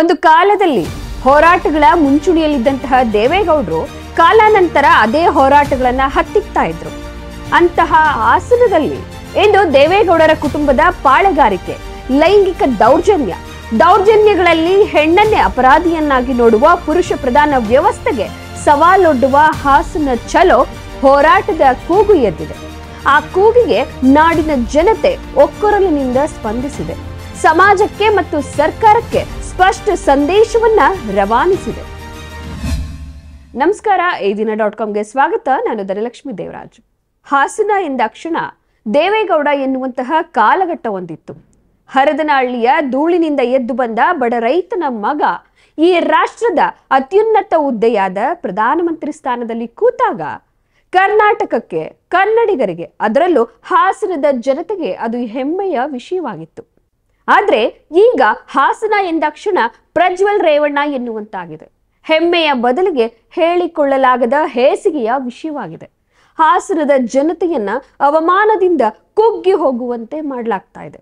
ಒಂದು ಕಾಲದಲ್ಲಿ ಹೋರಾಟಗಳ ಮುಂಚೂಣಿಯಲ್ಲಿದ್ದಂತಹ ದೇವೇಗೌಡರು ಕಾಲಾನಂತರ ಅದೇ ಹೋರಾಟಗಳನ್ನ ಹತ್ತಿಕ್ತಾ ಇದ್ರು ಅಂತಹ ಆಸನದಲ್ಲಿ ಇಂದು ದೇವೇಗೌಡರ ಕುಟುಂಬದ ಪಾಳೆಗಾರಿಕೆ ಲೈಂಗಿಕ ದೌರ್ಜನ್ಯ ದೌರ್ಜನ್ಯಗಳಲ್ಲಿ ಹೆಣ್ಣನ್ನೇ ಅಪರಾಧಿಯನ್ನಾಗಿ ನೋಡುವ ಪುರುಷ ಪ್ರಧಾನ ವ್ಯವಸ್ಥೆಗೆ ಸವಾಲೊಡ್ಡುವ ಹಾಸನ ಚಲೋ ಹೋರಾಟದ ಕೂಗು ಎದ್ದಿದೆ ಆ ಕೂಗಿಗೆ ನಾಡಿನ ಜನತೆ ಒಕ್ಕೊರಲಿನಿಂದ ಸ್ಪಂದಿಸಿದೆ ಸಮಾಜಕ್ಕೆ ಮತ್ತು ಸರ್ಕಾರಕ್ಕೆ ಸ್ಪಷ್ಟ ಸಂದೇಶವನ್ನ ರವಾನಿಸಿದೆ ನಮಸ್ಕಾರ ಈ ದಿನ ಡಾಟ್ ಕಾಮ್ಗೆ ಸ್ವಾಗತ ನಾನು ಧನಲಕ್ಷ್ಮಿ ದೇವರಾಜ್ ಹಾಸನ ಎಂದಾಕ್ಷಣ ದೇವೇಗೌಡ ಎನ್ನುವಂತಹ ಕಾಲಘಟ್ಟವೊಂದಿತ್ತು ಹರದನಹಳ್ಳಿಯ ಧೂಳಿನಿಂದ ಎದ್ದು ಬಂದ ಬಡ ರೈತನ ಮಗ ಈ ರಾಷ್ಟ್ರದ ಅತ್ಯುನ್ನತ ಹುದ್ದೆಯಾದ ಪ್ರಧಾನಮಂತ್ರಿ ಸ್ಥಾನದಲ್ಲಿ ಕೂತಾಗ ಕರ್ನಾಟಕಕ್ಕೆ ಕನ್ನಡಿಗರಿಗೆ ಅದರಲ್ಲೂ ಹಾಸನದ ಜನತೆಗೆ ಅದು ಹೆಮ್ಮೆಯ ವಿಷಯವಾಗಿತ್ತು ಆದರೆ ಈಗ ಹಾಸನ ಎಂದಕ್ಷಣ ಪ್ರಜ್ವಲ್ ರೇವಣ್ಣ ಎನ್ನುವಂತಾಗಿದೆ ಹೆಮ್ಮೆಯ ಬದಲಿಗೆ ಹೇಳಿಕೊಳ್ಳಲಾಗದ ಹೇಸಿಗೆಯ ವಿಷಯವಾಗಿದೆ ಹಾಸನದ ಜನತೆಯನ್ನ ಅವಮಾನದಿಂದ ಕುಗ್ಗಿ ಹೋಗುವಂತೆ ಮಾಡಲಾಗ್ತಾ ಇದೆ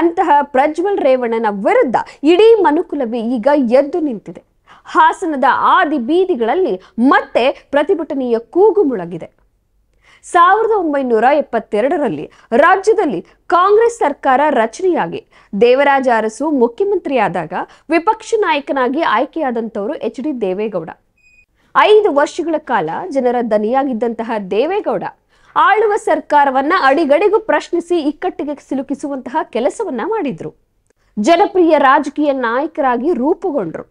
ಅಂತಹ ಪ್ರಜ್ವಲ್ ರೇವಣ್ಣನ ವಿರುದ್ಧ ಇಡೀ ಮನುಕುಲವೇ ಈಗ ಎದ್ದು ನಿಂತಿದೆ ಹಾಸನದ ಆದಿ ಬೀದಿಗಳಲ್ಲಿ ಮತ್ತೆ ಪ್ರತಿಭಟನೆಯ ಕೂಗು ಮುಳಗಿದೆ ಸಾವಿರದ ಒಂಬೈನೂರ ಎಪ್ಪತ್ತೆರಡರಲ್ಲಿ ರಾಜ್ಯದಲ್ಲಿ ಕಾಂಗ್ರೆಸ್ ಸರ್ಕಾರ ರಚನೆಯಾಗಿ ದೇವರಾಜ ಅರಸು ಮುಖ್ಯಮಂತ್ರಿಯಾದಾಗ ವಿಪಕ್ಷ ನಾಯಕನಾಗಿ ಆಯ್ಕೆಯಾದಂಥವರು ಎಚ್ ಡಿ ದೇವೇಗೌಡ ಐದು ವರ್ಷಗಳ ಕಾಲ ಜನರ ದನಿಯಾಗಿದ್ದಂತಹ ದೇವೇಗೌಡ ಆಳುವ ಸರ್ಕಾರವನ್ನ ಅಡಿಗಡೆಗೂ ಪ್ರಶ್ನಿಸಿ ಇಕ್ಕಟ್ಟಿಗೆ ಸಿಲುಕಿಸುವಂತಹ ಕೆಲಸವನ್ನ ಮಾಡಿದ್ರು ಜನಪ್ರಿಯ ರಾಜಕೀಯ ನಾಯಕರಾಗಿ ರೂಪುಗೊಂಡ್ರು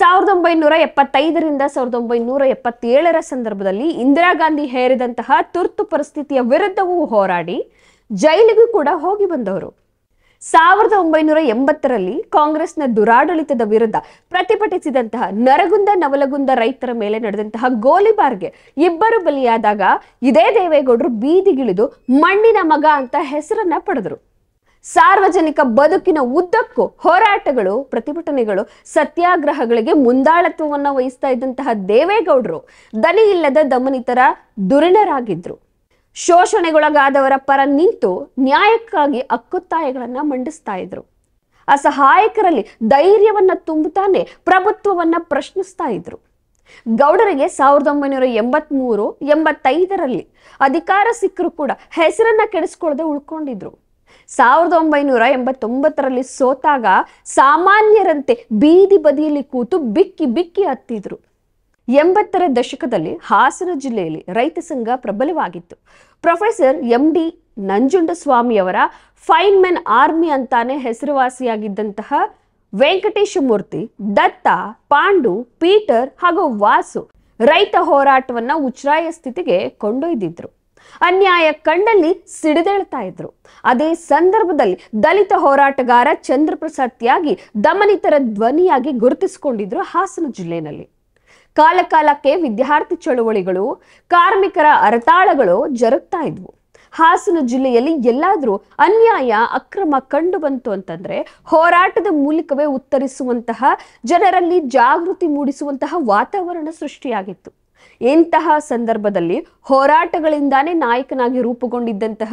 ಸಾವಿರದ ಒಂಬೈನೂರ ಎಪ್ಪತ್ತೈದರಿಂದ ಸಾವಿರದ ಒಂಬೈನೂರ ಎಪ್ಪತ್ತೇಳರ ಸಂದರ್ಭದಲ್ಲಿ ಇಂದಿರಾ ಗಾಂಧಿ ಹೇರಿದಂತಹ ತುರ್ತು ಪರಿಸ್ಥಿತಿಯ ವಿರುದ್ಧವೂ ಹೋರಾಡಿ ಜೈಲಿಗೂ ಕೂಡ ಹೋಗಿ ಬಂದವರು ಸಾವಿರದ ಒಂಬೈನೂರ ಎಂಬತ್ತರಲ್ಲಿ ಕಾಂಗ್ರೆಸ್ನ ದುರಾಡಳಿತದ ವಿರುದ್ಧ ಪ್ರತಿಭಟಿಸಿದಂತಹ ನರಗುಂದ ನವಲಗುಂದ ರೈತರ ಮೇಲೆ ನಡೆದಂತಹ ಗೋಲಿಬಾರ್ಗೆ ಇಬ್ಬರು ಬಲಿಯಾದಾಗ ಇದೇ ದೇವೇಗೌಡರು ಬೀದಿಗಿಳಿದು ಮಣ್ಣಿನ ಮಗ ಅಂತ ಹೆಸರನ್ನ ಪಡೆದರು ಸಾರ್ವಜನಿಕ ಬದುಕಿನ ಉದ್ದಕ್ಕೂ ಹೋರಾಟಗಳು ಪ್ರತಿಭಟನೆಗಳು ಸತ್ಯಾಗ್ರಹಗಳಿಗೆ ಮುಂದಾಳತ್ವವನ್ನು ವಹಿಸ್ತಾ ಇದ್ದಂತಹ ದೇವೇಗೌಡರು ದನಿ ಇಲ್ಲದ ದಮನಿತರ ದುರಿಣರಾಗಿದ್ರು ಶೋಷಣೆಗೊಳಗಾದವರ ಪರ ನಿಂತು ನ್ಯಾಯಕ್ಕಾಗಿ ಅಕ್ಕುತ್ತಾಯಗಳನ್ನ ಮಂಡಿಸ್ತಾ ಇದ್ರು ಅಸಹಾಯಕರಲ್ಲಿ ಧೈರ್ಯವನ್ನ ತುಂಬುತ್ತಾನೆ ಪ್ರಭುತ್ವವನ್ನ ಪ್ರಶ್ನಿಸ್ತಾ ಇದ್ರು ಗೌಡರಿಗೆ ಸಾವಿರದ ಒಂಬೈನೂರ ಎಂಬತ್ಮೂರು ಎಂಬತ್ತೈದರಲ್ಲಿ ಅಧಿಕಾರ ಸಿಕ್ಕರೂ ಕೂಡ ಹೆಸರನ್ನ ಕೆಡಿಸ್ಕೊಳ್ಳದೆ ಉಳ್ಕೊಂಡಿದ್ರು ಸಾವಿರದ ಒಂಬೈನೂರ ಎಂಬತ್ತೊಂಬತ್ತರಲ್ಲಿ ಸೋತಾಗ ಸಾಮಾನ್ಯರಂತೆ ಬೀದಿ ಬದಿಯಲ್ಲಿ ಕೂತು ಬಿಕ್ಕಿ ಬಿಕ್ಕಿ ಹತ್ತಿದ್ರು ಎಂಬತ್ತರ ದಶಕದಲ್ಲಿ ಹಾಸನ ಜಿಲ್ಲೆಯಲ್ಲಿ ರೈತ ಸಂಘ ಪ್ರಬಲವಾಗಿತ್ತು ಪ್ರೊಫೆಸರ್ ಎಂ ಡಿ ನಂಜುಂಡಸ್ವಾಮಿಯವರ ಫೈನ್ ಮೆನ್ ಆರ್ಮಿ ಅಂತಾನೆ ಹೆಸರುವಾಸಿಯಾಗಿದ್ದಂತಹ ವೆಂಕಟೇಶ ಮೂರ್ತಿ ದತ್ತ ಪಾಂಡು ಪೀಟರ್ ಹಾಗೂ ವಾಸು ರೈತ ಹೋರಾಟವನ್ನ ಉಚ್ಛ್ರಾಯ ಸ್ಥಿತಿಗೆ ಕೊಂಡೊಯ್ದಿದ್ರು ಅನ್ಯಾಯ ಕಣ್ಣಲ್ಲಿ ಸಿಡಿದೇಳ್ತಾ ಇದ್ರು ಅದೇ ಸಂದರ್ಭದಲ್ಲಿ ದಲಿತ ಹೋರಾಟಗಾರ ಚಂದ್ರಪ್ರಸಾದ್ ತ್ಯಾಗಿ ದಮನಿತರ ಧ್ವನಿಯಾಗಿ ಗುರುತಿಸಿಕೊಂಡಿದ್ರು ಹಾಸನ ಜಿಲ್ಲೆನಲ್ಲಿ ಕಾಲಕಾಲಕ್ಕೆ ವಿದ್ಯಾರ್ಥಿ ಚಳುವಳಿಗಳು ಕಾರ್ಮಿಕರ ಅರತಾಳಗಳು ಜರುಗ್ತಾ ಇದ್ವು ಹಾಸನ ಜಿಲ್ಲೆಯಲ್ಲಿ ಎಲ್ಲಾದರೂ ಅನ್ಯಾಯ ಅಕ್ರಮ ಕಂಡು ಬಂತು ಅಂತಂದ್ರೆ ಹೋರಾಟದ ಮೂಲಕವೇ ಉತ್ತರಿಸುವಂತಹ ಜನರಲ್ಲಿ ಜಾಗೃತಿ ಮೂಡಿಸುವಂತಹ ವಾತಾವರಣ ಸೃಷ್ಟಿಯಾಗಿತ್ತು ಇಂತಹ ಸಂದರ್ಭದಲ್ಲಿ ಹೋರಾಟಗಳಿಂದಾನೇ ನಾಯಕನಾಗಿ ರೂಪುಗೊಂಡಿದ್ದಂತಹ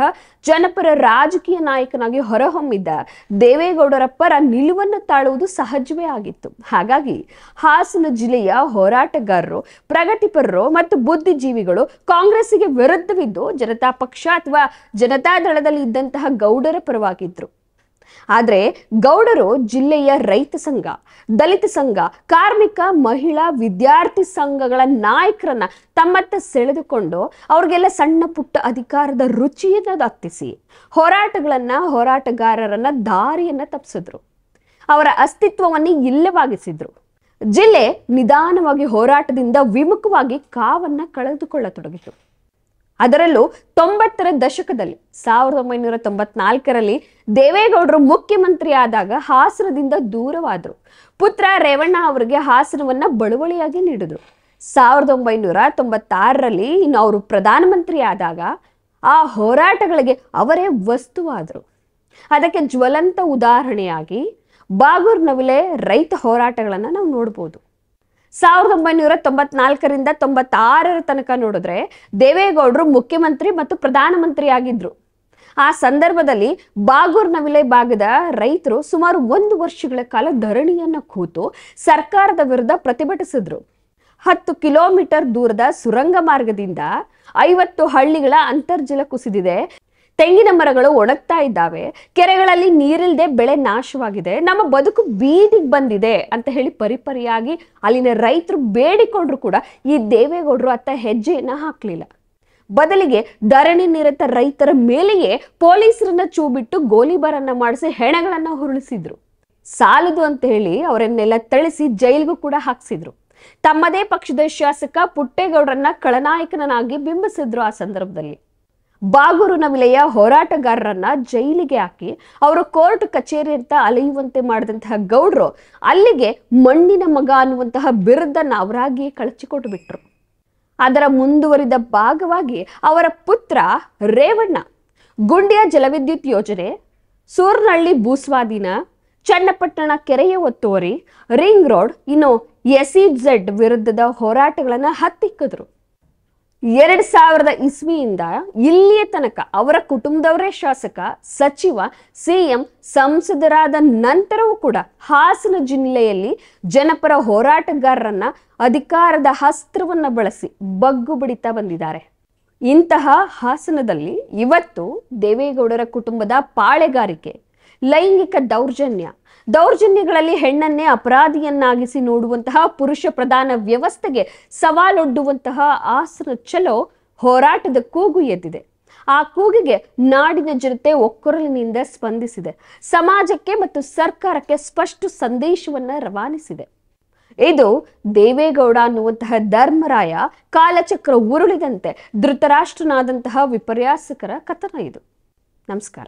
ಜನಪರ ರಾಜಕೀಯ ನಾಯಕನಾಗಿ ಹೊರಹೊಮ್ಮಿದ್ದ ದೇವೇಗೌಡರ ಪರ ನಿಲುವನ್ನು ತಾಳುವುದು ಸಹಜವೇ ಆಗಿತ್ತು ಹಾಗಾಗಿ ಹಾಸನ ಜಿಲ್ಲೆಯ ಹೋರಾಟಗಾರರು ಪ್ರಗತಿಪರರು ಮತ್ತು ಬುದ್ಧಿಜೀವಿಗಳು ಕಾಂಗ್ರೆಸ್ಗೆ ವಿರುದ್ಧವಿದ್ದು ಜನತಾ ಪಕ್ಷ ಅಥವಾ ಜನತಾದಳದಲ್ಲಿ ಇದ್ದಂತಹ ಗೌಡರ ಪರವಾಗಿದ್ರು ಆದರೆ ಗೌಡರು ಜಿಲ್ಲೆಯ ರೈತ ಸಂಘ ದಲಿತ ಸಂಘ ಕಾರ್ಮಿಕ ಮಹಿಳಾ ವಿದ್ಯಾರ್ಥಿ ಸಂಘಗಳ ನಾಯಕರನ್ನ ತಮ್ಮತ್ತ ಸೆಳೆದುಕೊಂಡು ಅವ್ರಿಗೆಲ್ಲ ಸಣ್ಣ ಪುಟ್ಟ ಅಧಿಕಾರದ ರುಚಿಯನ್ನು ದತ್ತಿಸಿ ಹೋರಾಟಗಳನ್ನ ಹೋರಾಟಗಾರರನ್ನ ದಾರಿಯನ್ನ ತಪ್ಪಿಸಿದ್ರು ಅವರ ಅಸ್ತಿತ್ವವನ್ನು ಇಲ್ಲವಾಗಿಸಿದ್ರು ಜಿಲ್ಲೆ ನಿಧಾನವಾಗಿ ಹೋರಾಟದಿಂದ ವಿಮುಖವಾಗಿ ಕಾವನ್ನ ಕಳೆದುಕೊಳ್ಳತೊಡಗಿತು ಅದರಲ್ಲೂ ತೊಂಬತ್ತರ ದಶಕದಲ್ಲಿ ಸಾವಿರದ ಒಂಬೈನೂರ ತೊಂಬತ್ನಾಲ್ಕರಲ್ಲಿ ದೇವೇಗೌಡರು ಮುಖ್ಯಮಂತ್ರಿ ಆದಾಗ ಹಾಸನದಿಂದ ದೂರವಾದರು ಪುತ್ರ ರೇವಣ್ಣ ಅವರಿಗೆ ಹಾಸನವನ್ನ ಬಳುವಳಿಯಾಗಿ ನೀಡಿದ್ರು ಸಾವಿರದ ಒಂಬೈನೂರ ತೊಂಬತ್ತಾರರಲ್ಲಿ ಇನ್ನು ಅವರು ಪ್ರಧಾನಮಂತ್ರಿ ಆದಾಗ ಆ ಹೋರಾಟಗಳಿಗೆ ಅವರೇ ವಸ್ತುವಾದರು ಅದಕ್ಕೆ ಜ್ವಲಂತ ಉದಾಹರಣೆಯಾಗಿ ಬಾಗೂರ್ ನವಿಲೆ ರೈತ ಹೋರಾಟಗಳನ್ನು ನಾವು ನೋಡ್ಬೋದು ಸಾವಿರದ ಒಂಬೈನೂರ ತೊಂಬತ್ನಾಲ್ಕರಿಂದ ತೊಂಬತ್ತಾರರ ತನಕ ನೋಡಿದ್ರೆ ದೇವೇಗೌಡರು ಮುಖ್ಯಮಂತ್ರಿ ಮತ್ತು ಪ್ರಧಾನಮಂತ್ರಿ ಆಗಿದ್ರು ಆ ಸಂದರ್ಭದಲ್ಲಿ ಬಾಗೂರ್ ನವಿಲೆ ಭಾಗದ ರೈತರು ಸುಮಾರು ಒಂದು ವರ್ಷಗಳ ಕಾಲ ಧರಣಿಯನ್ನು ಕೂತು ಸರ್ಕಾರದ ವಿರುದ್ಧ ಪ್ರತಿಭಟಿಸಿದ್ರು ಹತ್ತು ಕಿಲೋಮೀಟರ್ ದೂರದ ಸುರಂಗ ಮಾರ್ಗದಿಂದ ಐವತ್ತು ಹಳ್ಳಿಗಳ ಅಂತರ್ಜಲ ಕುಸಿದಿದೆ ತೆಂಗಿನ ಮರಗಳು ಒಣಗ್ತಾ ಇದ್ದಾವೆ ಕೆರೆಗಳಲ್ಲಿ ನೀರಿಲ್ದೆ ಬೆಳೆ ನಾಶವಾಗಿದೆ ನಮ್ಮ ಬದುಕು ಬೀದಿಗೆ ಬಂದಿದೆ ಅಂತ ಹೇಳಿ ಪರಿಪರಿಯಾಗಿ ಅಲ್ಲಿನ ರೈತರು ಬೇಡಿಕೊಂಡ್ರು ಕೂಡ ಈ ದೇವೇಗೌಡರು ಅತ್ತ ಹೆಜ್ಜೆಯನ್ನ ಹಾಕ್ಲಿಲ್ಲ ಬದಲಿಗೆ ಧರಣಿ ನಿರತ ರೈತರ ಮೇಲೆಯೇ ಪೊಲೀಸರನ್ನ ಚೂ ಬಿಟ್ಟು ಗೋಲಿಬಾರನ್ನ ಮಾಡಿಸಿ ಹೆಣಗಳನ್ನ ಹುರುಳಿಸಿದ್ರು ಸಾಲದು ಅಂತ ಹೇಳಿ ಅವರನ್ನೆಲ್ಲ ತಳಿಸಿ ಜೈಲ್ಗೂ ಕೂಡ ಹಾಕ್ಸಿದ್ರು ತಮ್ಮದೇ ಪಕ್ಷದ ಶಾಸಕ ಪುಟ್ಟೇಗೌಡರನ್ನ ಕಳನಾಯಕನನ್ನಾಗಿ ಬಿಂಬಿಸಿದ್ರು ಆ ಸಂದರ್ಭದಲ್ಲಿ ಬಾಗೂರು ನವಿಲೆಯ ಹೋರಾಟಗಾರರನ್ನ ಜೈಲಿಗೆ ಹಾಕಿ ಅವರ ಕೋರ್ಟ್ ಕಚೇರಿ ಅಂತ ಅಲೆಯುವಂತೆ ಮಾಡಿದಂತಹ ಗೌಡ್ರು ಅಲ್ಲಿಗೆ ಮಣ್ಣಿನ ಮಗ ಅನ್ನುವಂತಹ ಬಿರುದನ್ನ ಅವರಾಗಿಯೇ ಕಳಚಿಕೊಟ್ಟು ಬಿಟ್ರು ಅದರ ಮುಂದುವರಿದ ಭಾಗವಾಗಿ ಅವರ ಪುತ್ರ ರೇವಣ್ಣ ಗುಂಡಿಯ ಜಲವಿದ್ಯುತ್ ಯೋಜನೆ ಸೂರ್ನಹಳ್ಳಿ ಭೂಸ್ವಾಧೀನ ಚನ್ನಪಟ್ಟಣ ಕೆರೆಯ ಒತ್ತುವರಿ ರಿಂಗ್ ರೋಡ್ ಇನ್ನು ಎಸ್ ವಿರುದ್ಧದ ಹೋರಾಟಗಳನ್ನು ಹತ್ತಿಕ್ಕಿದ್ರು ಎರಡ್ ಸಾವಿರದ ಇಸ್ವಿಯಿಂದ ಇಲ್ಲಿಯ ತನಕ ಅವರ ಕುಟುಂಬದವರೇ ಶಾಸಕ ಸಚಿವ ಸಿಎಂ ಸಂಸದರಾದ ನಂತರವೂ ಕೂಡ ಹಾಸನ ಜಿಲ್ಲೆಯಲ್ಲಿ ಜನಪರ ಹೋರಾಟಗಾರರನ್ನ ಅಧಿಕಾರದ ಹಸ್ತ್ರವನ್ನ ಬಳಸಿ ಬಗ್ಗು ಬಿಡಿತಾ ಬಂದಿದ್ದಾರೆ ಇಂತಹ ಹಾಸನದಲ್ಲಿ ಇವತ್ತು ದೇವೇಗೌಡರ ಕುಟುಂಬದ ಪಾಳೆಗಾರಿಕೆ ಲೈಂಗಿಕ ದೌರ್ಜನ್ಯ ದೌರ್ಜನ್ಯಗಳಲ್ಲಿ ಹೆಣ್ಣನ್ನೇ ಅಪರಾಧಿಯನ್ನಾಗಿಸಿ ನೋಡುವಂತಹ ಪುರುಷ ಪ್ರಧಾನ ವ್ಯವಸ್ಥೆಗೆ ಸವಾಲೊಡ್ಡುವಂತಹ ಆಸನ ಚಲೋ ಹೋರಾಟದ ಕೂಗು ಎದ್ದಿದೆ ಆ ಕೂಗಿಗೆ ನಾಡಿನ ಜನತೆ ಒಕ್ಕೊರಲಿನಿಂದ ಸ್ಪಂದಿಸಿದೆ ಸಮಾಜಕ್ಕೆ ಮತ್ತು ಸರ್ಕಾರಕ್ಕೆ ಸ್ಪಷ್ಟ ಸಂದೇಶವನ್ನ ರವಾನಿಸಿದೆ ಇದು ದೇವೇಗೌಡ ಅನ್ನುವಂತಹ ಧರ್ಮರಾಯ ಕಾಲಚಕ್ರ ಉರುಳಿದಂತೆ ಧೃತರಾಷ್ಟ್ರನಾದಂತಹ ವಿಪರ್ಯಾಸಕರ ಕಥನ ಇದು ನಮಸ್ಕಾರ